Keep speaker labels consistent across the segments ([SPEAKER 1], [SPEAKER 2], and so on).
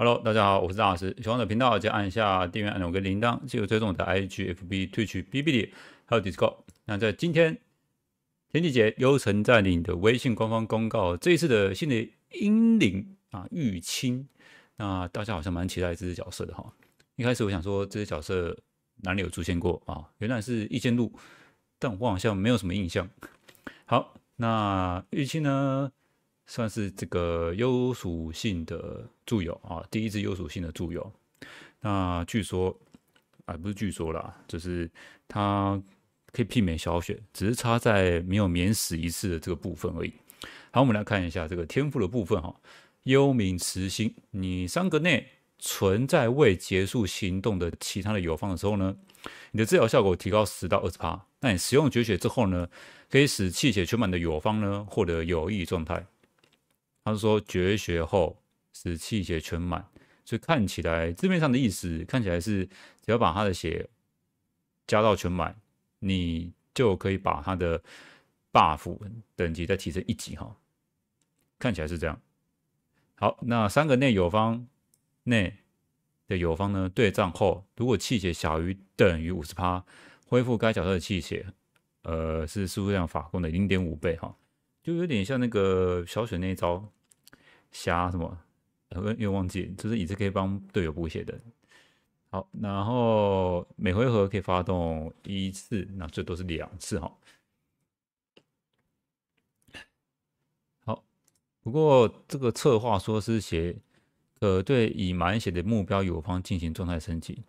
[SPEAKER 1] Hello，大家好，我是大师，喜欢的频道就按一下电源按钮跟铃铛，记得追踪我的 IGFB、Twitch、b b 还有 Discord。那在今天，田地节，优晨在你的微信官方公告，这一次的新的英灵啊玉清，那大家好像蛮期待这只角色的哈。一开始我想说这只角色哪里有出现过啊？原来是易千路，但我好像没有什么印象。好，那玉清呢？算是这个幽属性的助友啊，第一只幽属性的助友。那据说，啊不是据说啦，就是它可以媲美小雪，只是差在没有免死一次的这个部分而已。好，我们来看一下这个天赋的部分哈。幽冥慈心，你三格内存在未结束行动的其他的友方的时候呢，你的治疗效果提高十到二十趴。那你使用绝学之后呢，可以使气血全满的友方呢获得有益状态。他说：“绝学后使气血全满，所以看起来字面上的意思看起来是，只要把他的血加到全满，你就可以把他的 buff 等级再提升一级哈。看起来是这样。好，那三个内友方内的友方呢？对战后，如果气血小于等于五十趴，恢复该角色的气血，呃，是数量法功的零点五倍哈。就有点像那个小雪那一招。”瞎什么又忘记，就是也是可以帮队友补血的。好，然后每回合可以发动一次，那最多是两次哈。好，不过这个策划说是写，呃，对，已满血的目标友方进行状态升级。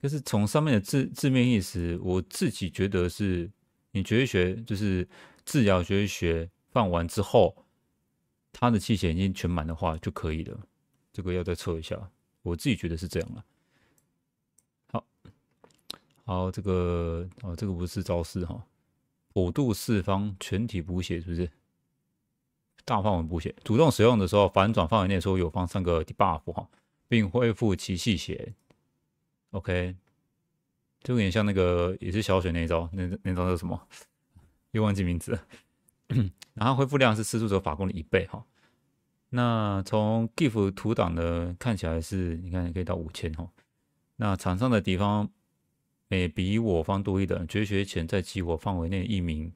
[SPEAKER 1] 就是从上面的字字面意思，我自己觉得是，你绝学，就是治疗绝学，放完之后。他的气血已经全满的话就可以了，这个要再测一下。我自己觉得是这样了。好，好，这个哦，这个不是招式哈，五度四方全体补血是不是？大范围补血，主动使用的时候反转范围内说有方三个 debuff 哈，并恢复其气血。OK，这个有点像那个也是小雪那一招，那那招叫什么？又忘记名字。了。然后恢复量是施速者法功的一倍哈。那从 GIF 图档的看起来是，你看可以到五千哈。那场上的敌方每比我方多一等，绝学前在激活范围内一名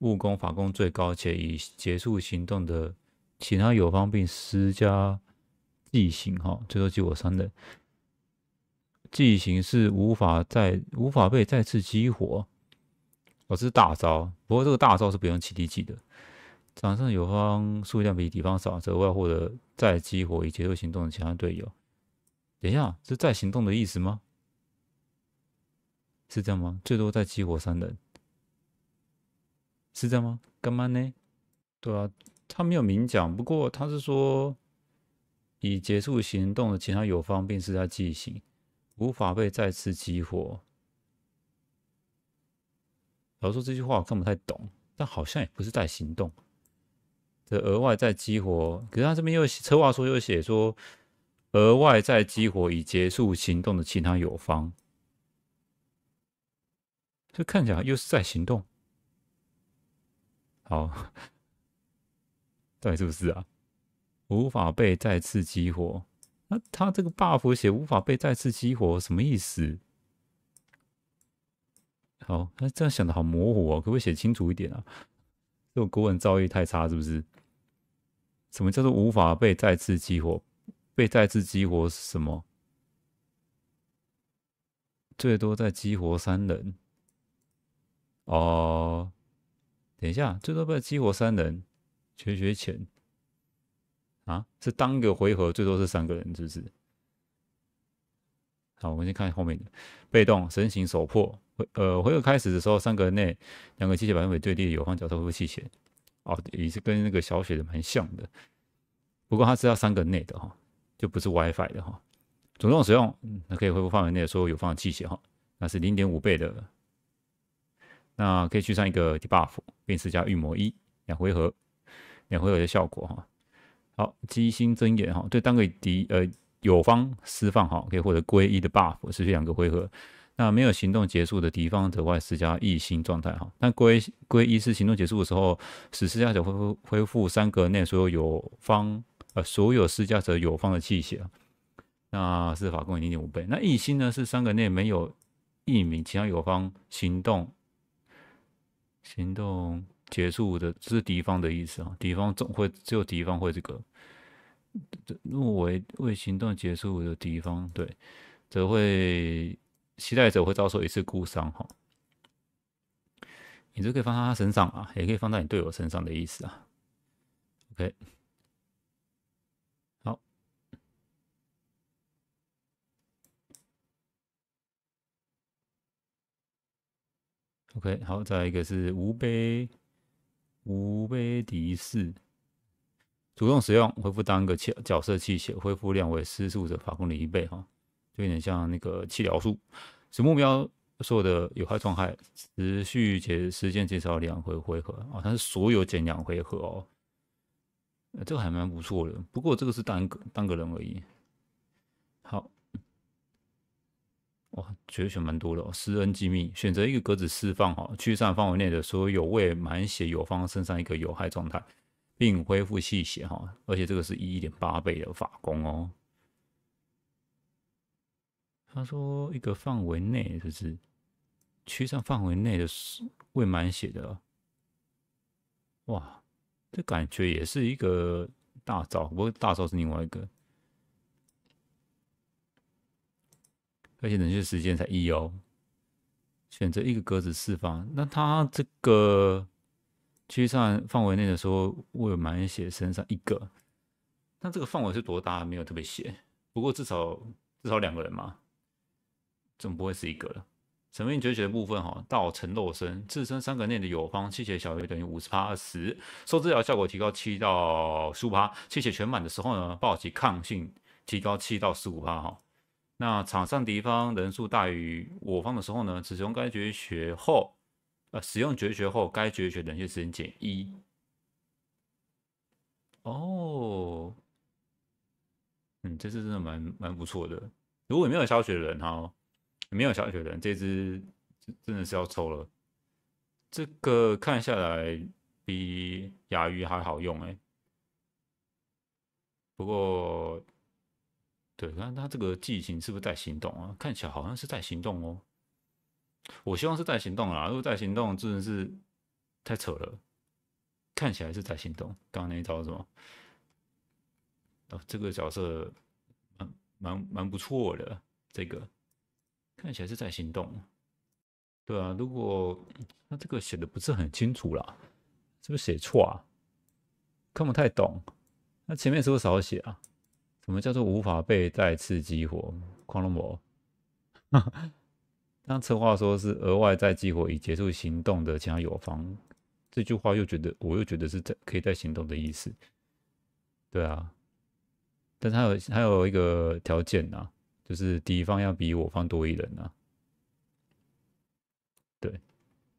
[SPEAKER 1] 物攻法功最高且已结束行动的其他友方并施加记形哈，最多激活三等。记形是无法再无法被再次激活。哦，这是大招，不过这个大招是不用体力计的。场上友方数量比敌方少，则额外获得再激活已结束行动的其他队友。等一下，是再行动的意思吗？是这样吗？最多再激活三人，是这样吗？干嘛呢？对啊，他没有明讲，不过他是说，已结束行动的其他友方便是在进行，无法被再次激活。老说这句话我看不太懂，但好像也不是在行动这额外再激活。可是他这边又策划说又写说额外再激活已结束行动的其他友方，这看起来又是在行动。好，到底是不是啊？无法被再次激活？那他这个 buff 写无法被再次激活什么意思？好，那这样想的好模糊哦，可不可以写清楚一点啊？这种国文造诣太差是不是？什么叫做无法被再次激活？被再次激活是什么？最多再激活三人。哦，等一下，最多被激活三人，缺缺钱啊？是当一个回合最多是三个人，是不是？好，我们先看后面的被动神行手破。回呃回合开始的时候，三格内两个机械范对立的友方角色恢复气血哦，也是跟那个小雪的蛮像的。不过它是要三格内的哈，就不是 WiFi 的哈。主动使用，那可以恢复范围内的所有友方的气血哈，那是零点五倍的。那可以去上一个 D e buff，变四加预魔一两回合，两回合的效果哈。好，机心睁眼哈，对单个敌呃友方释放哈，可以获得归一的 buff，持续两个回合。那没有行动结束的敌方则外施加异心状态哈。那归归一是行动结束的时候，使施加者恢复恢复三格内所有友方呃所有施加者友方的气械那是法攻零点五倍。那异心呢是三格内没有一名其他友方行动行动结束的，是敌方的意思啊。敌方总会只有敌方会这个入围为行动结束的敌方对，则会。携带者会遭受一次孤伤哈，你这可以放在他身上啊，也可以放在你队友身上的意思啊。OK，好。OK，好，再一个是无悲无悲敌视。主动使用恢复单个角角色气血恢复量为失速者法攻的一倍哈。就有点像那个气疗术，使目标所有的有害状态持续且时间减少两回回合啊，它是所有减两回合哦，这个还蛮不错的。不过这个是单个单个人而已。好，哇，觉得选蛮多的。哦，施恩机密选择一个格子释放哈，驱散范围内的所有未满血友方身上一个有害状态，并恢复气血哈，而且这个是一点八倍的法功哦。他说一个范围内就是区上范围内的未满血的，哇，这感觉也是一个大招，不过大招是另外一个，而且冷却时间才一哦。选择一个格子释放。那他这个区上范围内的说未满血身上一个，那这个范围是多大？没有特别写，不过至少至少两个人嘛。怎么不会是一个了。神秘绝学的部分哈，到成肉身自身三个内的友方气血小于等于五十趴十，受治疗效果提高七到十五趴；气血全满的时候呢，暴击抗性提高七到十五趴。哈，那场上敌方人数大于我方的时候呢，使用该绝学后，呃，使用绝学后，该绝学冷却时间减一。哦，嗯，这次真的蛮蛮不错的。如果没有消血人哈。没有小雪人，这只真的是要抽了。这个看下来比哑鱼还好用哎。不过，对，那他这个剧情是不是在行动啊？看起来好像是在行动哦。我希望是在行动啦。如果在行动，真的是太扯了。看起来是在行动。刚刚那一招什么？哦，这个角色蛮蛮蛮不错的，这个。看起来是在行动，对啊。如果那这个写的不是很清楚啦，是不是写错啊？看不太懂。那前面是不是少写啊？什么叫做无法被再次激活狂龙魔？当策划说是额外再激活已结束行动的其他友方，这句话又觉得我又觉得是在可以再行动的意思。对啊，但是还有还有一个条件呐。就是敌方要比我方多一人啊。对，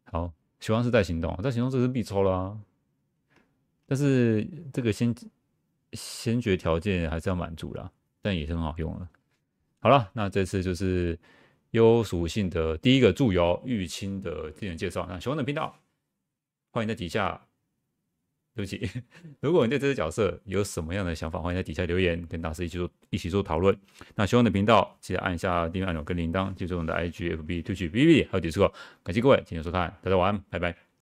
[SPEAKER 1] 好，希望是在行动，在行动这是必抽啦，但是这个先先决条件还是要满足啦，但也是很好用了。好了，那这次就是优属性的第一个助摇玉清的技能介绍。那喜欢的频道，欢迎在底下。对不起，如果你对这个角色有什么样的想法，欢迎在底下留言，跟大师一起做一起做讨论。那喜欢的频道记得按下订阅按钮跟铃铛，记住我们的 IG、f b Two GB b 还有第十个，感谢各位今天收看，大家晚安，拜拜。